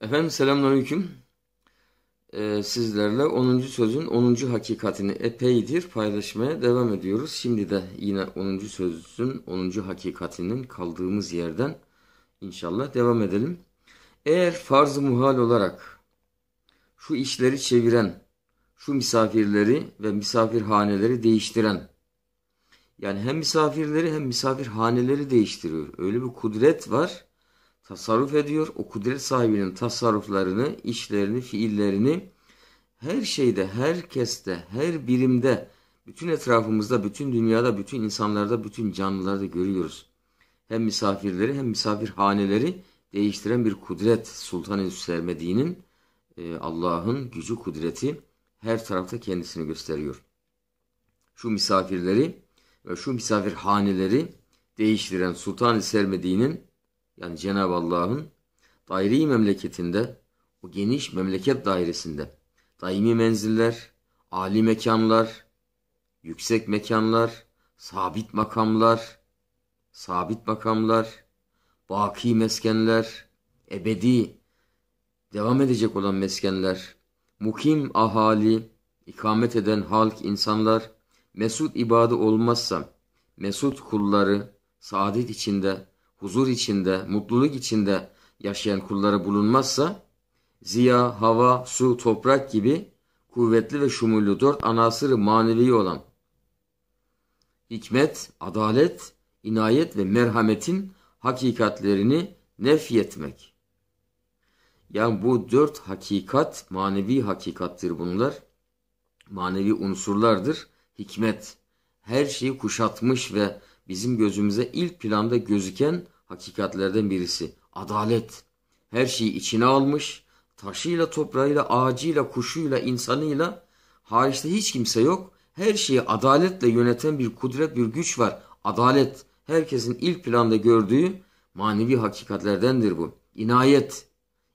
Efendim selamünaleyküm. Ee, sizlerle 10. sözün 10. hakikatini epeydir paylaşmaya devam ediyoruz. Şimdi de yine 10. sözün 10. hakikatinin kaldığımız yerden inşallah devam edelim. Eğer farz muhal olarak şu işleri çeviren, şu misafirleri ve misafirhaneleri değiştiren, yani hem misafirleri hem misafirhaneleri değiştiriyor. Öyle bir kudret var tasarruf ediyor. O kudret sahibinin tasarruflarını, işlerini, fiillerini her şeyde, herkeste, her birimde, bütün etrafımızda, bütün dünyada, bütün insanlarda, bütün canlılarda görüyoruz. Hem misafirleri hem misafirhaneleri değiştiren bir kudret Sultan-ı Sermedi'nin e, Allah'ın gücü kudreti her tarafta kendisini gösteriyor. Şu misafirleri ve şu misafirhaneleri değiştiren Sultan-ı Sermedi'nin yani Cenab-ı Allah'ın daire memleketinde o geniş memleket dairesinde daimi menziller, âli mekanlar, yüksek mekanlar, sabit makamlar, sabit makamlar, baki meskenler, ebedi, devam edecek olan meskenler, mukim ahali, ikamet eden halk, insanlar, mesut ibadı olmazsa, mesut kulları, saadet içinde, huzur içinde, mutluluk içinde yaşayan kulları bulunmazsa, ziya, hava, su, toprak gibi kuvvetli ve şumullü dört anasırı manevi olan hikmet, adalet, inayet ve merhametin hakikatlerini nefyetmek. Yani bu dört hakikat, manevi hakikattir bunlar. Manevi unsurlardır. Hikmet, her şeyi kuşatmış ve bizim gözümüze ilk planda gözüken hakikatlerden birisi. Adalet. Her şeyi içine almış. Taşıyla, toprağıyla, ağacıyla, kuşuyla, insanıyla. Hariçte hiç kimse yok. Her şeyi adaletle yöneten bir kudret, bir güç var. Adalet. Herkesin ilk planda gördüğü manevi hakikatlerdendir bu. İnayet.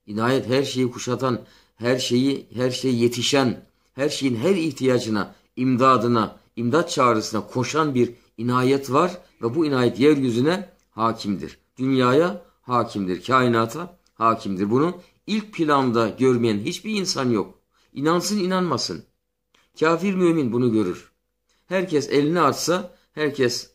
İnayet her şeyi kuşatan, her şeyi, her şeye yetişen, her şeyin her ihtiyacına, imdadına, imdat çağrısına koşan bir inayet var ve bu inayet yeryüzüne hakimdir dünyaya hakimdir, kainata hakimdir. Bunu ilk planda görmeyen hiçbir insan yok. İnansın inanmasın. Kafir mümin bunu görür. Herkes elini açsa, herkes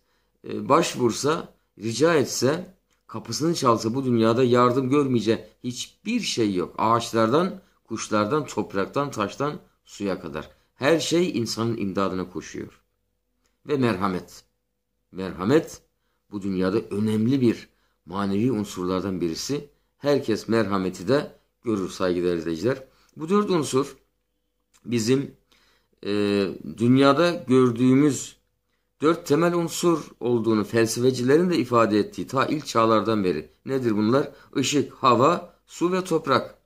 e, başvursa, rica etse, kapısını çalsa bu dünyada yardım görmeyeceği hiçbir şey yok. Ağaçlardan, kuşlardan, topraktan, taştan, suya kadar. Her şey insanın imdadına koşuyor. Ve merhamet. Merhamet bu dünyada önemli bir manevi unsurlardan birisi. Herkes merhameti de görür saygıdeğer izleyiciler. Bu dört unsur bizim e, dünyada gördüğümüz dört temel unsur olduğunu felsefecilerin de ifade ettiği ta ilk çağlardan beri. Nedir bunlar? Işık, hava, su ve toprak.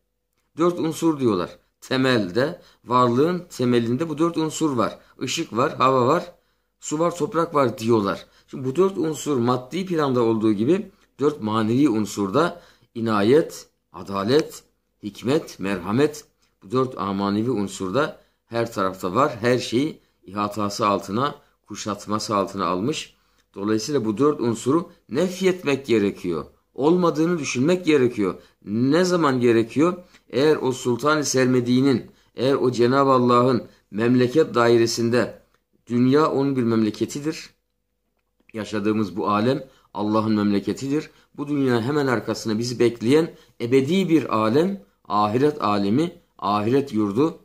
Dört unsur diyorlar. Temelde, varlığın temelinde bu dört unsur var. Işık var, hava var, su var, toprak var diyorlar. Şimdi bu dört unsur maddi planda olduğu gibi Dört manevi unsurda inayet, adalet, hikmet, merhamet bu dört amanevi unsurda her tarafta var. Her şeyi ihatası altına, kuşatması altına almış. Dolayısıyla bu dört unsuru nefyetmek gerekiyor. Olmadığını düşünmek gerekiyor. Ne zaman gerekiyor? Eğer o Sultan-ı Sermedi'nin, eğer o Cenab-ı Allah'ın memleket dairesinde dünya onun bir memleketidir. Yaşadığımız bu alem Allah'ın memleketidir. Bu dünya hemen arkasında bizi bekleyen ebedi bir alem, ahiret alemi, ahiret yurdu,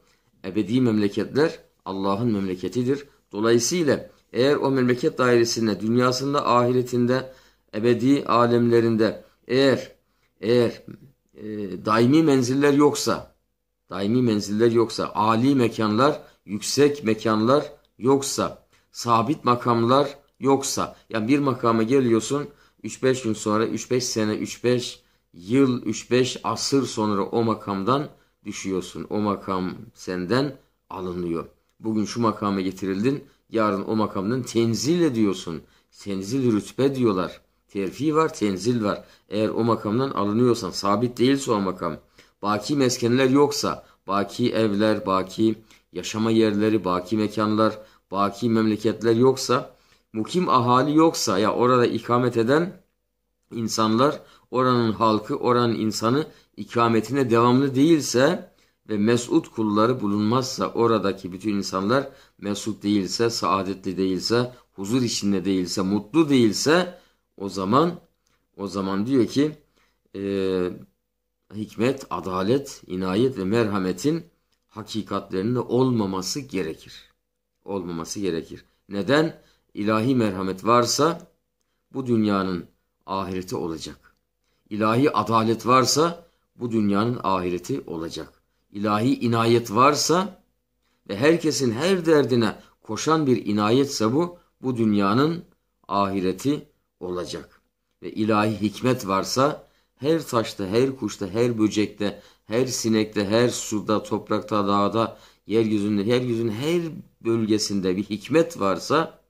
ebedi memleketler Allah'ın memleketidir. Dolayısıyla eğer o memleket dairesinde, dünyasında, ahiretinde, ebedi alemlerinde eğer eğer e, daimi menziller yoksa, daimi menziller yoksa, ali mekanlar, yüksek mekanlar yoksa, sabit makamlar Yoksa ya bir makama geliyorsun 3-5 gün sonra 3-5 sene 3-5 yıl 3-5 asır sonra o makamdan düşüyorsun. O makam senden alınıyor. Bugün şu makama getirildin yarın o makamdan tenzil ediyorsun. Tenzil rütbe diyorlar. Terfi var tenzil var. Eğer o makamdan alınıyorsan sabit değilse o makam. Baki meskenler yoksa baki evler, baki yaşama yerleri, baki mekanlar, baki memleketler yoksa mukim ahali yoksa ya orada ikamet eden insanlar oranın halkı oranın insanı ikametine devamlı değilse ve mesut kulları bulunmazsa oradaki bütün insanlar mesut değilse, saadetli değilse, huzur içinde değilse, mutlu değilse o zaman o zaman diyor ki e, hikmet, adalet, inayet ve merhametin hakikatlerinde olmaması gerekir. Olmaması gerekir. Neden? ilahi merhamet varsa bu dünyanın ahireti olacak. İlahi adalet varsa bu dünyanın ahireti olacak. İlahi inayet varsa ve herkesin her derdine koşan bir inayetse bu, bu dünyanın ahireti olacak. Ve ilahi hikmet varsa her taşta, her kuşta, her böcekte, her sinekte, her suda, toprakta, dağda, yeryüzünde, yeryüzünün her bölgesinde bir hikmet varsa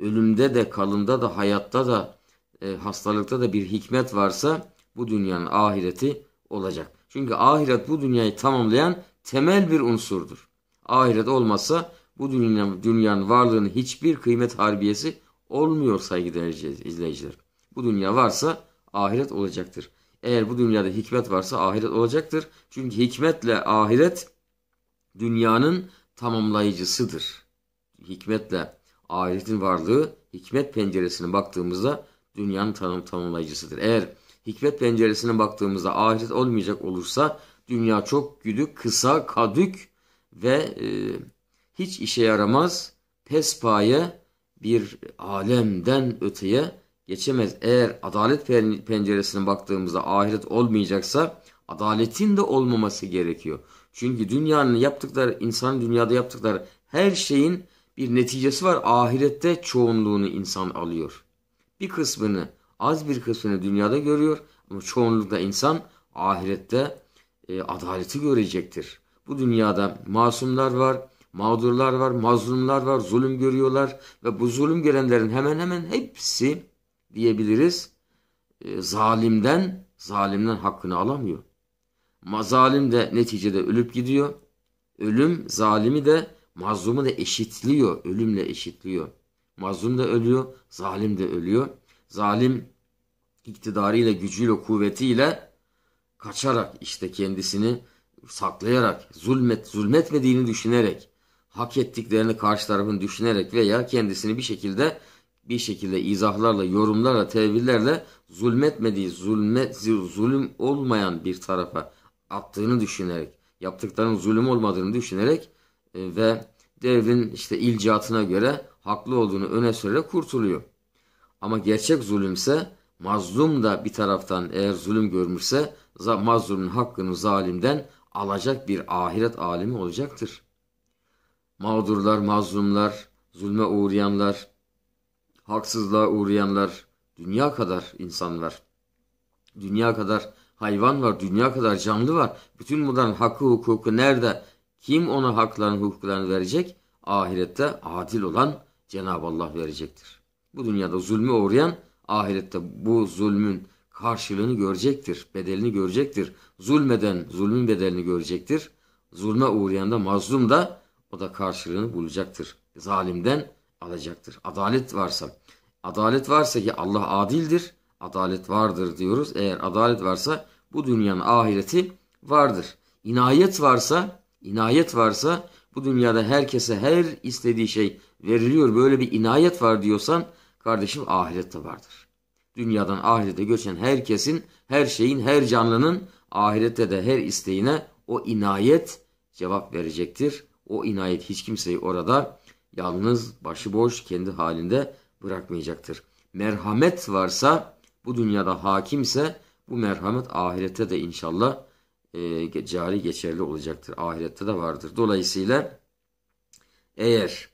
ölümde de kalında da hayatta da e, hastalıkta da bir hikmet varsa bu dünyanın ahireti olacak. Çünkü ahiret bu dünyayı tamamlayan temel bir unsurdur. Ahiret olmazsa bu dünyanın, dünyanın varlığının hiçbir kıymet harbiyesi olmuyor saygıdeğer izleyiciler. Bu dünya varsa ahiret olacaktır. Eğer bu dünyada hikmet varsa ahiret olacaktır. Çünkü hikmetle ahiret dünyanın tamamlayıcısıdır. Hikmetle Ahiret'in varlığı hikmet penceresine baktığımızda dünyanın tanım tanımlayıcısıdır. Eğer hikmet penceresine baktığımızda ahiret olmayacak olursa dünya çok güdük, kısa, kadük ve e, hiç işe yaramaz, pespaye bir alemden öteye geçemez. Eğer adalet penceresine baktığımızda ahiret olmayacaksa adaletin de olmaması gerekiyor. Çünkü dünyanın yaptıkları, insan dünyada yaptıkları her şeyin bir neticesi var. Ahirette çoğunluğunu insan alıyor. Bir kısmını, az bir kısmını dünyada görüyor ama çoğunlukla insan ahirette e, adaleti görecektir. Bu dünyada masumlar var, mağdurlar var, mazlumlar var, zulüm görüyorlar ve bu zulüm görenlerin hemen hemen hepsi diyebiliriz e, zalimden, zalimden hakkını alamıyor. Mazalim de neticede ölüp gidiyor. Ölüm zalimi de mazlumu da eşitliyor. Ölümle eşitliyor. Mazlum da ölüyor. Zalim de ölüyor. Zalim iktidarıyla, gücüyle, kuvvetiyle kaçarak işte kendisini saklayarak, zulmet, zulmetmediğini düşünerek, hak ettiklerini karşı tarafın düşünerek veya kendisini bir şekilde bir şekilde izahlarla, yorumlarla, tevillerle zulmetmediği, zulmet, zulüm olmayan bir tarafa attığını düşünerek, yaptıklarının zulüm olmadığını düşünerek e, ve devrin işte ilcatına göre haklı olduğunu öne sürerek kurtuluyor. Ama gerçek zulümse mazlum da bir taraftan eğer zulüm görmüşse mazlumun hakkını zalimden alacak bir ahiret alimi olacaktır. Mağdurlar, mazlumlar, zulme uğrayanlar, haksızlığa uğrayanlar, dünya kadar insanlar, dünya kadar hayvan var, dünya kadar canlı var. Bütün bunların hakkı hukuku nerede? Kim ona haklarını hukuklarını verecek? Ahirette adil olan Cenab-ı Allah verecektir. Bu dünyada zulmü uğrayan ahirette bu zulmün karşılığını görecektir, bedelini görecektir. Zulmeden zulmün bedelini görecektir. Zulme uğrayan da mazlum da o da karşılığını bulacaktır. Zalimden alacaktır. Adalet varsa, adalet varsa ki Allah adildir, adalet vardır diyoruz. Eğer adalet varsa bu dünyanın ahireti vardır. İnayet varsa inayet varsa bu dünyada herkese her istediği şey veriliyor böyle bir inayet var diyorsan kardeşim ahirette vardır. Dünyadan ahirete göçen herkesin, her şeyin, her canlının ahirette de her isteğine o inayet cevap verecektir. O inayet hiç kimseyi orada yalnız, başıboş, kendi halinde bırakmayacaktır. Merhamet varsa, bu dünyada hakimse bu merhamet ahirette de inşallah e, cari geçerli olacaktır. Ahirette de vardır. Dolayısıyla eğer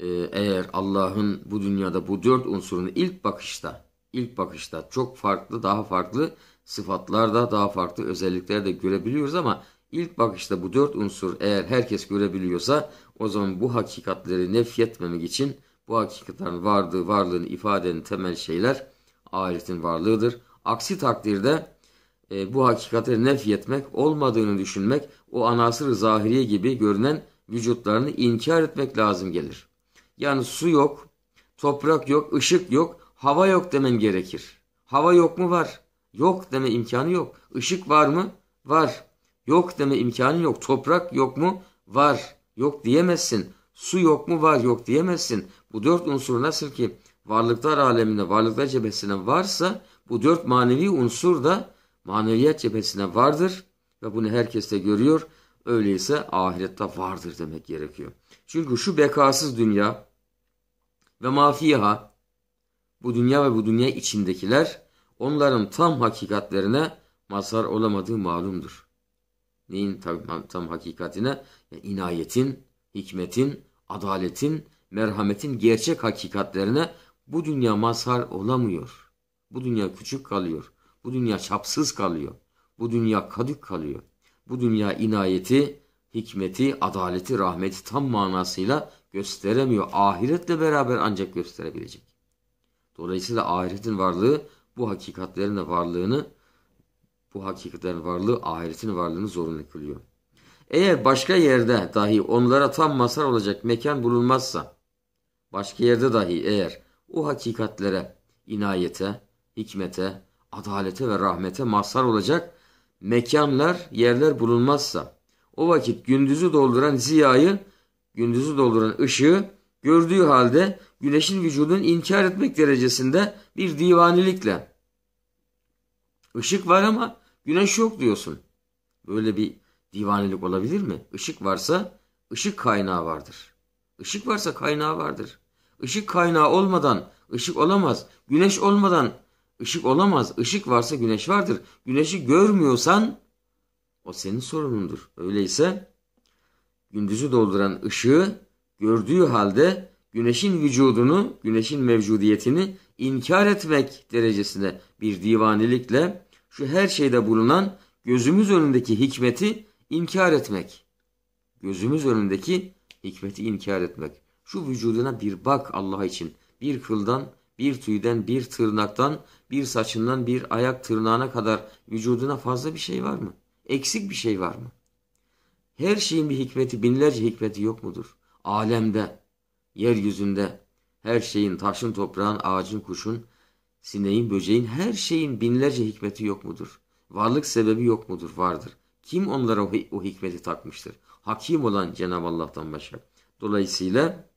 e, eğer Allah'ın bu dünyada bu dört unsurunu ilk bakışta ilk bakışta çok farklı daha farklı sıfatlarda daha farklı özellikler de görebiliyoruz ama ilk bakışta bu dört unsur eğer herkes görebiliyorsa o zaman bu hakikatleri nefyetmemek için bu hakikatlerin vardığı varlığını ifade eden temel şeyler ahiretin varlığıdır. Aksi takdirde e, bu hakikati nefyetmek, olmadığını düşünmek, o anasır zahiriye gibi görünen vücutlarını inkar etmek lazım gelir. Yani su yok, toprak yok, ışık yok, hava yok demen gerekir. Hava yok mu var? Yok deme imkanı yok. Işık var mı? Var. Yok deme imkanı yok. Toprak yok mu? Var. Yok diyemezsin. Su yok mu? Var. Yok diyemezsin. Bu dört unsur nasıl ki varlıklar aleminde, varlıklar cebesine varsa bu dört manevi unsur da maneviyat cephesine vardır ve bunu herkes de görüyor. Öyleyse ahirette vardır demek gerekiyor. Çünkü şu bekasız dünya ve mafiha bu dünya ve bu dünya içindekiler onların tam hakikatlerine mazhar olamadığı malumdur. Neyin tam, tam hakikatine? Yani inayetin, hikmetin, adaletin, merhametin gerçek hakikatlerine bu dünya mazhar olamıyor. Bu dünya küçük kalıyor. Bu dünya çapsız kalıyor. Bu dünya kadık kalıyor. Bu dünya inayeti, hikmeti, adaleti, rahmeti tam manasıyla gösteremiyor. Ahiretle beraber ancak gösterebilecek. Dolayısıyla ahiretin varlığı bu hakikatlerin de varlığını bu hakikatlerin varlığı ahiretin varlığını zorunlu kılıyor. Eğer başka yerde dahi onlara tam masar olacak mekan bulunmazsa, başka yerde dahi eğer o hakikatlere, inayete, hikmete, adalete ve rahmete mazhar olacak mekanlar, yerler bulunmazsa o vakit gündüzü dolduran ziyayı, gündüzü dolduran ışığı gördüğü halde güneşin vücudun inkar etmek derecesinde bir divanilikle. ışık var ama güneş yok diyorsun. Böyle bir divanilik olabilir mi? Işık varsa ışık kaynağı vardır. Işık varsa kaynağı vardır. Işık kaynağı olmadan ışık olamaz. Güneş olmadan Işık olamaz. Işık varsa güneş vardır. Güneşi görmüyorsan o senin sorunundur. Öyleyse gündüzü dolduran ışığı gördüğü halde güneşin vücudunu, güneşin mevcudiyetini inkar etmek derecesinde bir divanilikle şu her şeyde bulunan gözümüz önündeki hikmeti inkar etmek. Gözümüz önündeki hikmeti inkar etmek. Şu vücuduna bir bak Allah için. Bir kıldan bir tüyden, bir tırnaktan, bir saçından, bir ayak tırnağına kadar vücuduna fazla bir şey var mı? Eksik bir şey var mı? Her şeyin bir hikmeti, binlerce hikmeti yok mudur? Alemde, yeryüzünde, her şeyin, taşın, toprağın, ağacın, kuşun, sineğin, böceğin, her şeyin binlerce hikmeti yok mudur? Varlık sebebi yok mudur? Vardır. Kim onlara o, o hikmeti takmıştır? Hakim olan Cenab-ı Allah'tan başka. Dolayısıyla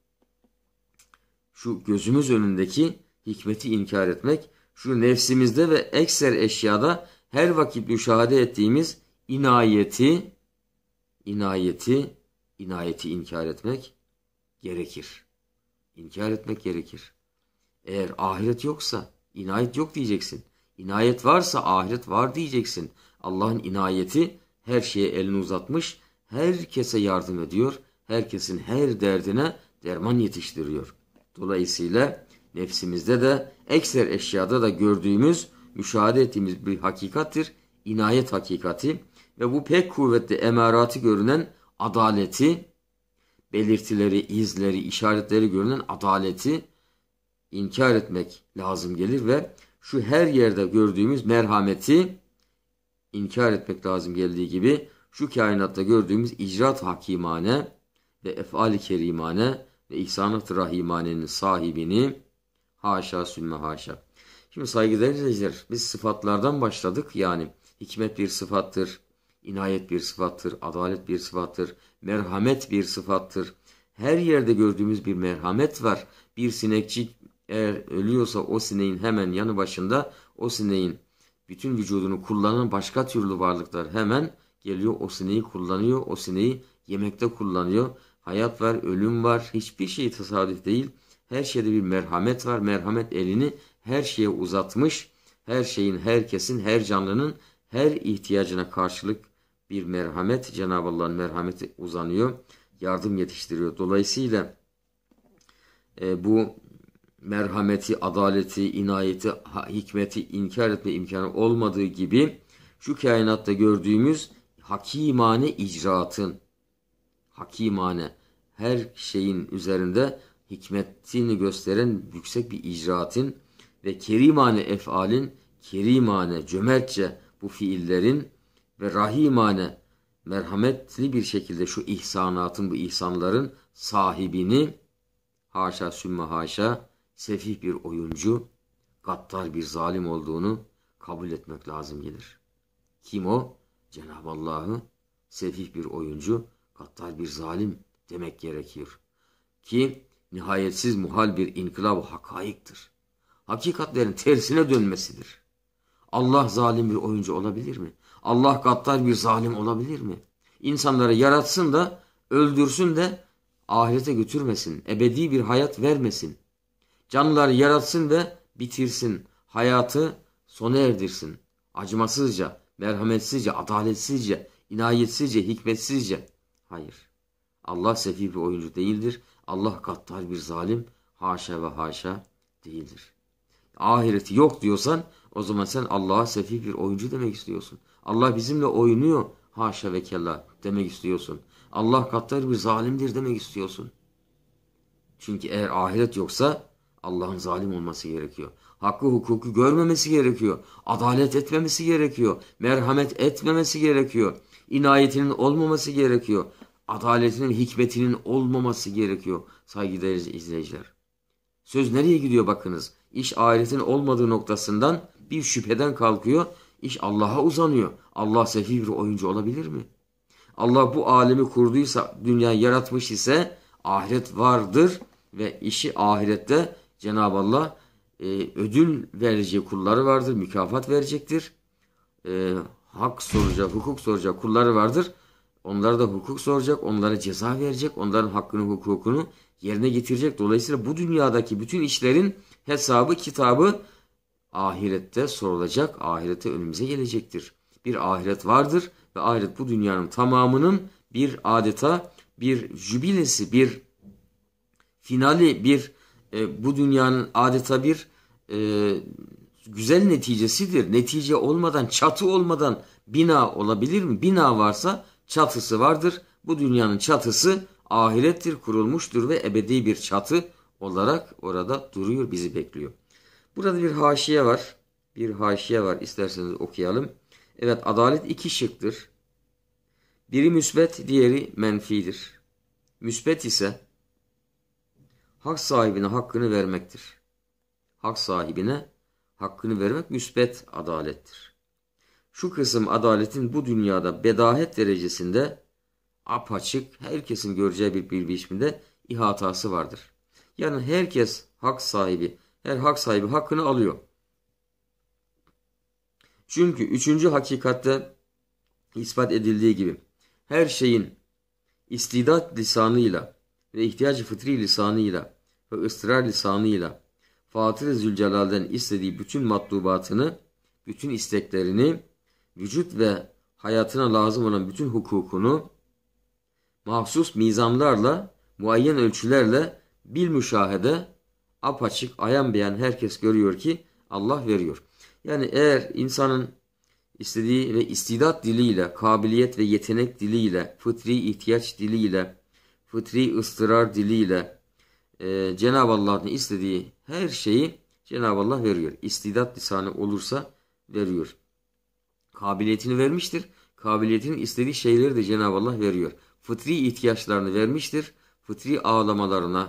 şu gözümüz önündeki hikmeti inkar etmek, şu nefsimizde ve ekser eşyada her vakit müşahede ettiğimiz inayeti, inayeti, inayeti inkar etmek gerekir. İnkar etmek gerekir. Eğer ahiret yoksa inayet yok diyeceksin. İnayet varsa ahiret var diyeceksin. Allah'ın inayeti her şeye elini uzatmış, herkese yardım ediyor, herkesin her derdine derman yetiştiriyor. Dolayısıyla Nefsimizde de ekser eşyada da gördüğümüz, müşahede ettiğimiz bir hakikattir. İnayet hakikati ve bu pek kuvvetli emaratı görünen adaleti, belirtileri, izleri, işaretleri görünen adaleti inkar etmek lazım gelir ve şu her yerde gördüğümüz merhameti inkar etmek lazım geldiği gibi şu kainatta gördüğümüz icraat hakimane ve efali kerimane ve ihsanat rahimanenin sahibini Haşa sümme haşa. Şimdi saygıdeğer izleyiciler biz sıfatlardan başladık. Yani hikmet bir sıfattır, inayet bir sıfattır, adalet bir sıfattır, merhamet bir sıfattır. Her yerde gördüğümüz bir merhamet var. Bir sinekçik eğer ölüyorsa o sineğin hemen yanı başında o sineğin bütün vücudunu kullanan başka türlü varlıklar hemen geliyor o sineği kullanıyor, o sineği yemekte kullanıyor. Hayat var, ölüm var, hiçbir şey tesadüf değil. Her şeyde bir merhamet var. Merhamet elini her şeye uzatmış. Her şeyin, herkesin, her canlının her ihtiyacına karşılık bir merhamet. Cenab-ı Allah'ın merhameti uzanıyor. Yardım yetiştiriyor. Dolayısıyla e, bu merhameti, adaleti, inayeti, hikmeti inkar etme imkanı olmadığı gibi şu kainatta gördüğümüz hakimane icraatın, hakimane her şeyin üzerinde hikmetini gösteren yüksek bir icraatin ve kerimane efalin, kerimane, cömertçe bu fiillerin ve rahimane, merhametli bir şekilde şu ihsanatın, bu ihsanların sahibini haşa sümme haşa sefih bir oyuncu, gattar bir zalim olduğunu kabul etmek lazım gelir. Kim o? Cenab-ı Allah'ı sefih bir oyuncu, gattar bir zalim demek gerekir Ki nihayetsiz muhal bir inkılab hakaiktir. Hakikatlerin tersine dönmesidir. Allah zalim bir oyuncu olabilir mi? Allah gaddar bir zalim olabilir mi? İnsanları yaratsın da öldürsün de ahirete götürmesin, ebedi bir hayat vermesin. Canlıları yaratsın ve bitirsin, hayatı sona erdirsin. Acımasızca, merhametsizce, adaletsizce, inayetsizce, hikmetsizce. Hayır. Allah sefih bir oyuncu değildir. Allah kattar bir zalim haşa ve haşa değildir. Ahireti yok diyorsan o zaman sen Allah'a sefih bir oyuncu demek istiyorsun. Allah bizimle oynuyor haşa ve kella demek istiyorsun. Allah kattar bir zalimdir demek istiyorsun. Çünkü eğer ahiret yoksa Allah'ın zalim olması gerekiyor. Hakkı hukuku görmemesi gerekiyor. Adalet etmemesi gerekiyor. Merhamet etmemesi gerekiyor. İnayetinin olmaması gerekiyor adaletinin hikmetinin olmaması gerekiyor saygıdeğer izleyiciler. Söz nereye gidiyor bakınız. İş ahiretin olmadığı noktasından bir şüpheden kalkıyor. İş Allah'a uzanıyor. Allah sefil bir oyuncu olabilir mi? Allah bu alemi kurduysa, dünyayı yaratmış ise ahiret vardır ve işi ahirette Cenab-ı Allah e, ödül vereceği kulları vardır, mükafat verecektir. E, hak soracak, hukuk soracak kulları vardır. Onlara da hukuk soracak, onlara ceza verecek, onların hakkını, hukukunu yerine getirecek. Dolayısıyla bu dünyadaki bütün işlerin hesabı, kitabı ahirette sorulacak, ahirete önümüze gelecektir. Bir ahiret vardır ve ahiret bu dünyanın tamamının bir adeta bir jübilesi, bir finali, bir e, bu dünyanın adeta bir e, güzel neticesidir. Netice olmadan, çatı olmadan bina olabilir mi? Bina varsa çatısı vardır. Bu dünyanın çatısı ahirettir, kurulmuştur ve ebedi bir çatı olarak orada duruyor, bizi bekliyor. Burada bir haşiye var. Bir haşiye var. İsterseniz okuyalım. Evet adalet iki şıktır. Biri müsbet, diğeri menfidir. Müsbet ise hak sahibine hakkını vermektir. Hak sahibine hakkını vermek müsbet adalettir şu kısım adaletin bu dünyada bedahet derecesinde apaçık herkesin göreceği bir, bir biçimde ihatası vardır. Yani herkes hak sahibi, her hak sahibi hakkını alıyor. Çünkü üçüncü hakikatte ispat edildiği gibi her şeyin istidat lisanıyla ve ihtiyacı fıtri lisanıyla ve ısrar lisanıyla Fatır-ı Zülcelal'den istediği bütün matlubatını, bütün isteklerini vücut ve hayatına lazım olan bütün hukukunu mahsus mizamlarla, muayyen ölçülerle bil müşahede apaçık, ayan beyan herkes görüyor ki Allah veriyor. Yani eğer insanın istediği ve istidat diliyle, kabiliyet ve yetenek diliyle, fıtri ihtiyaç diliyle, fıtri ıstırar diliyle e, Cenab-ı Allah'ın istediği her şeyi Cenab-ı Allah veriyor. İstidat lisanı olursa veriyor kabiliyetini vermiştir. Kabiliyetinin istediği şeyleri de Cenab-ı Allah veriyor. Fıtri ihtiyaçlarını vermiştir. Fıtri ağlamalarına,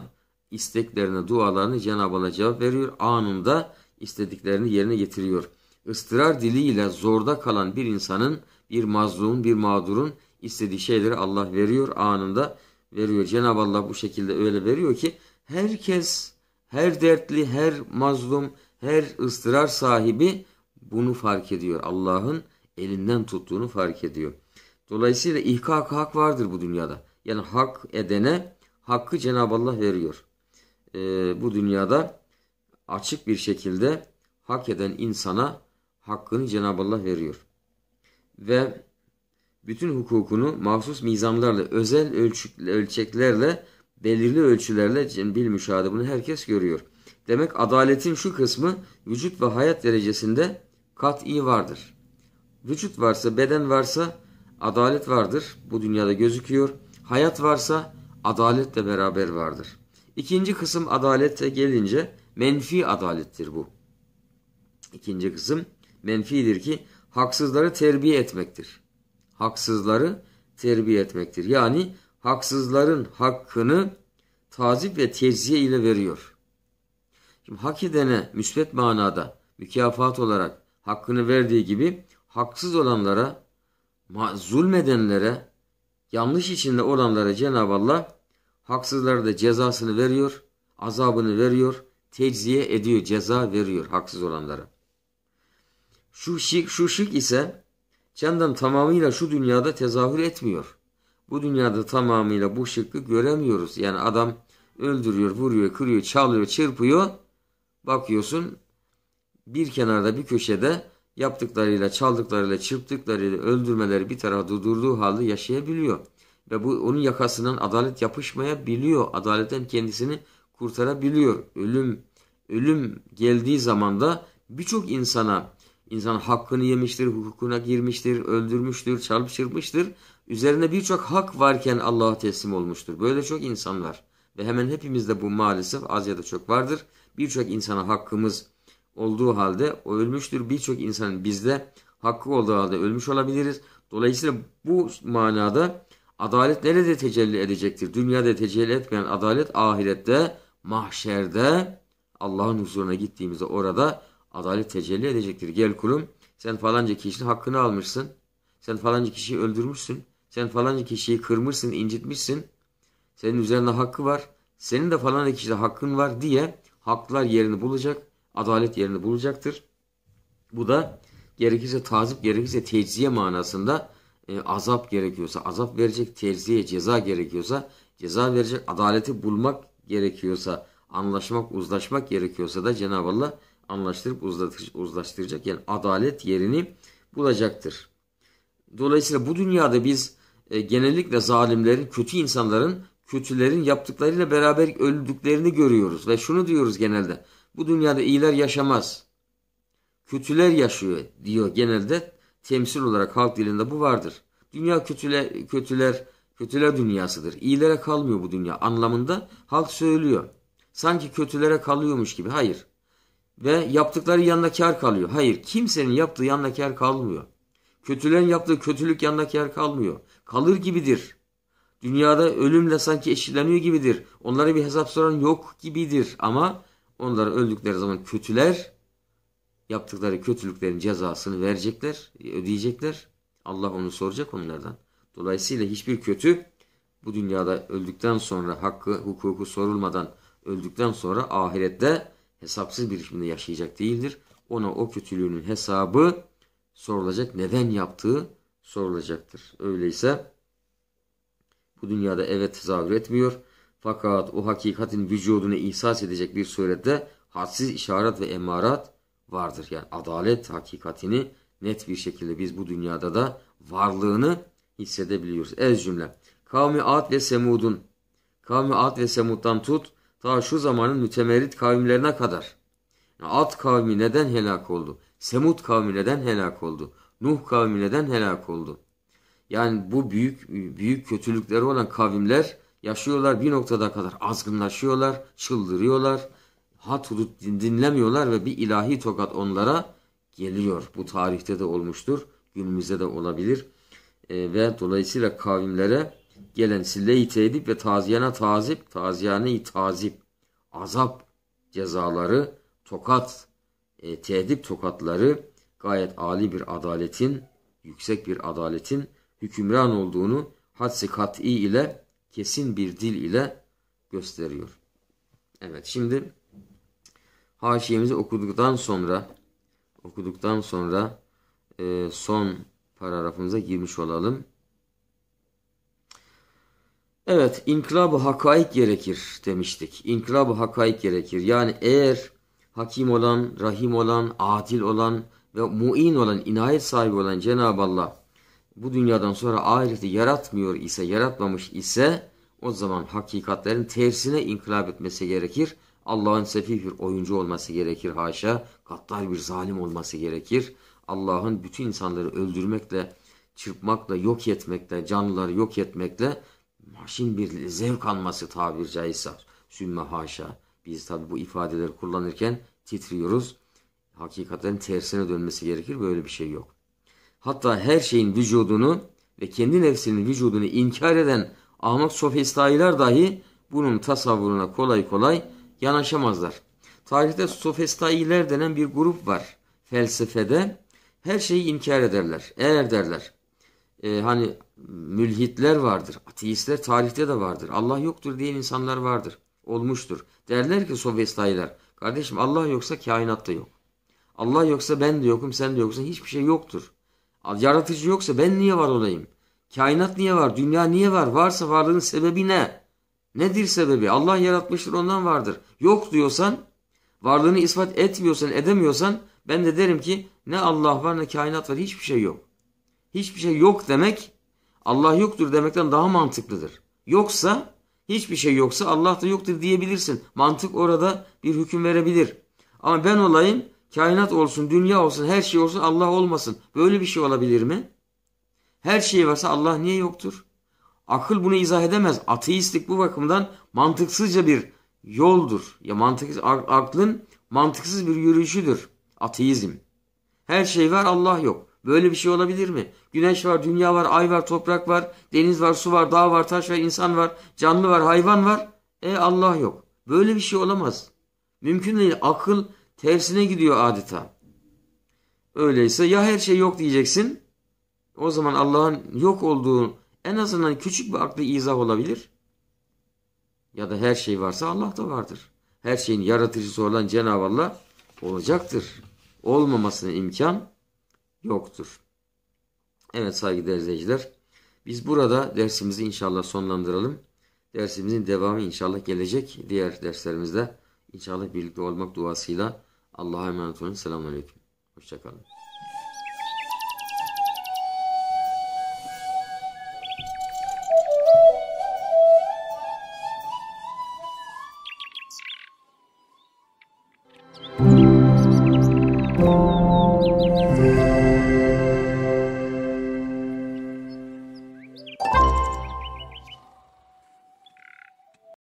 isteklerine, dualarını Cenab-ı Allah cevap veriyor. Anında istediklerini yerine getiriyor. Istırar diliyle zorda kalan bir insanın, bir mazlumun, bir mağdurun istediği şeyleri Allah veriyor. Anında veriyor. Cenab-ı Allah bu şekilde öyle veriyor ki herkes, her dertli, her mazlum, her ıstırar sahibi bunu fark ediyor. Allah'ın elinden tuttuğunu fark ediyor. Dolayısıyla ihkak hak vardır bu dünyada. Yani hak edene hakkı Cenab-ı Allah veriyor. Ee, bu dünyada açık bir şekilde hak eden insana hakkını Cenab-ı Allah veriyor. Ve bütün hukukunu mahsus mizamlarla, özel ölçükle, ölçeklerle, belirli ölçülerle bil müşahede bunu herkes görüyor. Demek adaletin şu kısmı vücut ve hayat derecesinde kat'i vardır. Vücut varsa, beden varsa adalet vardır. Bu dünyada gözüküyor. Hayat varsa adalet de beraber vardır. İkinci kısım adalete gelince menfi adalettir bu. İkinci kısım menfidir ki haksızları terbiye etmektir. Haksızları terbiye etmektir. Yani haksızların hakkını tazip ve tezziye ile veriyor. Şimdi hak edene müsbet manada mükafat olarak hakkını verdiği gibi haksız olanlara, zulmedenlere, yanlış içinde olanlara Cenab-ı Allah haksızlara da cezasını veriyor, azabını veriyor, tecziye ediyor, ceza veriyor haksız olanlara. Şu şık, şu şık ise candan tamamıyla şu dünyada tezahür etmiyor. Bu dünyada tamamıyla bu şıklık göremiyoruz. Yani adam öldürüyor, vuruyor, kırıyor, çalıyor, çırpıyor. Bakıyorsun bir kenarda bir köşede yaptıklarıyla, çaldıklarıyla, çırptıklarıyla, öldürmeleri bir tarafa durdurduğu halde yaşayabiliyor. Ve bu onun yakasından adalet yapışmaya biliyor, Adaletten kendisini kurtarabiliyor. Ölüm ölüm geldiği zaman da birçok insana insan hakkını yemiştir, hukukuna girmiştir, öldürmüştür, çalıp çırpmıştır. Üzerinde birçok hak varken Allah'a teslim olmuştur. Böyle çok insanlar ve hemen hepimizde bu maalesef az ya da çok vardır. Birçok insana hakkımız olduğu halde o ölmüştür. Birçok insanın bizde hakkı olduğu halde ölmüş olabiliriz. Dolayısıyla bu manada adalet nerede tecelli edecektir? Dünyada tecelli etmeyen adalet ahirette, mahşerde Allah'ın huzuruna gittiğimizde orada adalet tecelli edecektir. Gel kulum sen falanca kişinin hakkını almışsın. Sen falanca kişiyi öldürmüşsün. Sen falanca kişiyi kırmışsın, incitmişsin. Senin üzerinde hakkı var. Senin de falanca kişide hakkın var diye haklar yerini bulacak adalet yerini bulacaktır. Bu da gerekirse tazip gerekirse tecziye manasında e, azap gerekiyorsa azap verecek, tecziye ceza gerekiyorsa ceza verecek, adaleti bulmak gerekiyorsa, anlaşmak, uzlaşmak gerekiyorsa da Cenab-ı Allah anlaştırıp uzlaştıracak. Yani adalet yerini bulacaktır. Dolayısıyla bu dünyada biz e, genellikle zalimlerin, kötü insanların, kötülerin yaptıklarıyla beraber öldüklerini görüyoruz. Ve şunu diyoruz genelde bu dünyada iyiler yaşamaz. Kötüler yaşıyor diyor genelde temsil olarak halk dilinde bu vardır. Dünya kötüle, kötüler kötüler dünyasıdır. İyilere kalmıyor bu dünya anlamında halk söylüyor. Sanki kötülere kalıyormuş gibi. Hayır. Ve yaptıkları yanına kar kalıyor. Hayır. Kimsenin yaptığı yanına kar kalmıyor. Kötülerin yaptığı kötülük yanına kar kalmıyor. Kalır gibidir. Dünyada ölümle sanki eşitleniyor gibidir. Onlara bir hesap soran yok gibidir. Ama Onları öldükleri zaman kötüler yaptıkları kötülüklerin cezasını verecekler, ödeyecekler. Allah onu soracak onlardan. Dolayısıyla hiçbir kötü bu dünyada öldükten sonra hakkı, hukuku sorulmadan öldükten sonra ahirette hesapsız bir biçimde yaşayacak değildir. Ona o kötülüğünün hesabı sorulacak, neden yaptığı sorulacaktır. Öyleyse bu dünyada evet tezahür etmiyor. Fakat o hakikatin vücudunu ihsas edecek bir surette hadsiz işaret ve emarat vardır. Yani adalet hakikatini net bir şekilde biz bu dünyada da varlığını hissedebiliyoruz. Ez cümle. Kavmi Ad ve Semud'un Kavmi Ad ve Semud'dan tut ta şu zamanın mütemerrit kavimlerine kadar. Yani Ad kavmi neden helak oldu? Semud kavmi neden helak oldu? Nuh kavmi neden helak oldu? Yani bu büyük büyük kötülükleri olan kavimler yaşıyorlar bir noktada kadar azgınlaşıyorlar, çıldırıyorlar, hat dinlemiyorlar ve bir ilahi tokat onlara geliyor. Bu tarihte de olmuştur, günümüzde de olabilir e, ve dolayısıyla kavimlere gelen sille-i tedip ve taziyana tazip, taziyane-i tazip, azap cezaları, tokat, e, tedip tokatları gayet ali bir adaletin, yüksek bir adaletin hükümran olduğunu hadsi kat'i ile kesin bir dil ile gösteriyor. Evet şimdi haşiyemizi okuduktan sonra okuduktan sonra e, son paragrafımıza girmiş olalım. Evet, inkılab-ı hakaik gerekir demiştik. İnkılab-ı hakaik gerekir. Yani eğer hakim olan, rahim olan, adil olan ve muin olan, inayet sahibi olan Cenab-ı Allah bu dünyadan sonra ahireti yaratmıyor ise, yaratmamış ise o zaman hakikatlerin tersine inkılap etmesi gerekir. Allah'ın sefih bir oyuncu olması gerekir haşa. Katlar bir zalim olması gerekir. Allah'ın bütün insanları öldürmekle, çırpmakla, yok etmekle, canlıları yok etmekle maşin bir zevk alması tabir caizse. Sümme haşa. Biz tabi bu ifadeleri kullanırken titriyoruz. Hakikatlerin tersine dönmesi gerekir. Böyle bir şey yok hatta her şeyin vücudunu ve kendi nefsinin vücudunu inkar eden ahmak sofistailer dahi bunun tasavvuruna kolay kolay yanaşamazlar. Tarihte sofistailer denen bir grup var. Felsefede her şeyi inkar ederler. Eğer derler. E, hani mülhitler vardır. Ateistler tarihte de vardır. Allah yoktur diyen insanlar vardır. Olmuştur. Derler ki sofistailer. Kardeşim Allah yoksa kainatta yok. Allah yoksa ben de yokum sen de yoksun hiçbir şey yoktur. Yaratıcı yoksa ben niye var olayım? Kainat niye var? Dünya niye var? Varsa varlığın sebebi ne? Nedir sebebi? Allah yaratmıştır ondan vardır. Yok diyorsan, varlığını ispat etmiyorsan, edemiyorsan ben de derim ki ne Allah var ne kainat var hiçbir şey yok. Hiçbir şey yok demek Allah yoktur demekten daha mantıklıdır. Yoksa hiçbir şey yoksa Allah da yoktur diyebilirsin. Mantık orada bir hüküm verebilir. Ama ben olayım Kainat olsun, dünya olsun, her şey olsun, Allah olmasın. Böyle bir şey olabilir mi? Her şey varsa Allah niye yoktur? Akıl bunu izah edemez. Ateistlik bu bakımdan mantıksızca bir yoldur. Ya mantıksız aklın mantıksız bir yürüyüşüdür. Ateizm. Her şey var, Allah yok. Böyle bir şey olabilir mi? Güneş var, dünya var, ay var, toprak var, deniz var, su var, dağ var, taş var, insan var, canlı var, hayvan var. E Allah yok. Böyle bir şey olamaz. Mümkün değil. Akıl tersine gidiyor adeta. Öyleyse ya her şey yok diyeceksin. O zaman Allah'ın yok olduğu en azından küçük bir aklı izah olabilir. Ya da her şey varsa Allah da vardır. Her şeyin yaratıcısı olan Cenab-ı Allah olacaktır. Olmamasına imkan yoktur. Evet saygıdeğer izleyiciler. Biz burada dersimizi inşallah sonlandıralım. Dersimizin devamı inşallah gelecek diğer derslerimizde. İnşallah birlikte olmak duasıyla Allah'a emanet olun. Selamun Aleyküm. Hoşçakalın.